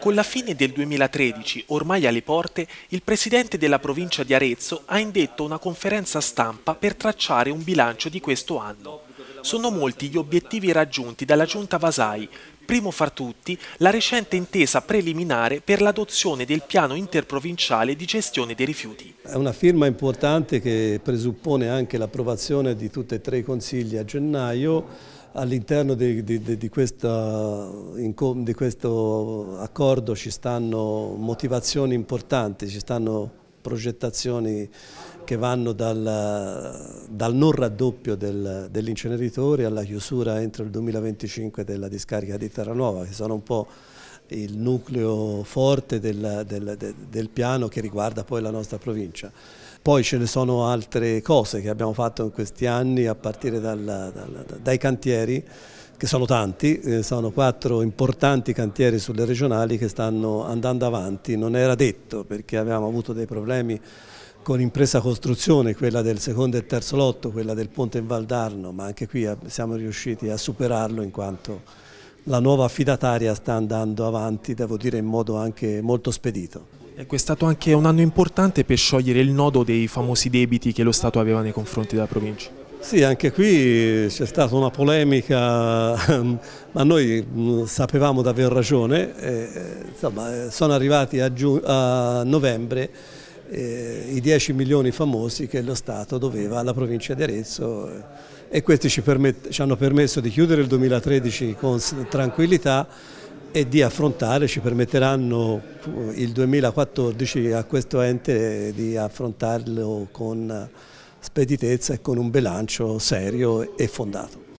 Con la fine del 2013, ormai alle porte, il presidente della provincia di Arezzo ha indetto una conferenza stampa per tracciare un bilancio di questo anno. Sono molti gli obiettivi raggiunti dalla Giunta Vasai, primo fra tutti la recente intesa preliminare per l'adozione del piano interprovinciale di gestione dei rifiuti. È una firma importante che presuppone anche l'approvazione di tutti e tre i consigli a gennaio All'interno di, di, di, di, questo accordo ci stanno motivazioni importanti, ci stanno progettazioni che vanno dal, dal non raddoppio del, dell'inceneritore alla chiusura entro il 2025 della discarica di Terranuova, che sono un po' il nucleo forte del, del, del, piano che riguarda poi la nostra provincia. Poi ce ne sono altre cose che abbiamo fatto in questi anni a partire dal, dal, dai cantieri che sono tanti, eh, sono quattro importanti cantieri sulle regionali che stanno andando avanti, non era detto perché avevamo avuto dei problemi con impresa costruzione, quella del secondo e terzo lotto, quella del ponte in Valdarno, ma anche qui siamo riusciti a superarlo in quanto la nuova affidataria sta andando avanti, devo dire, in modo anche molto spedito. Ecco, è stato anche un anno importante per sciogliere il nodo dei famosi debiti che lo Stato aveva nei confronti della provincia. Sì, anche qui c'è stata una polemica, ma noi mm, sapevamo di aver ragione, e, eh, insomma, eh, sono arrivati a, a novembre eh, i 10 milioni famosi che lo Stato doveva alla provincia di Arezzo eh, e questi ci, ci hanno permesso di chiudere il 2013 con tranquillità e di affrontare, ci permetteranno eh, il 2014 a questo ente di affrontarlo con speditezza e con un bilancio serio e fondato.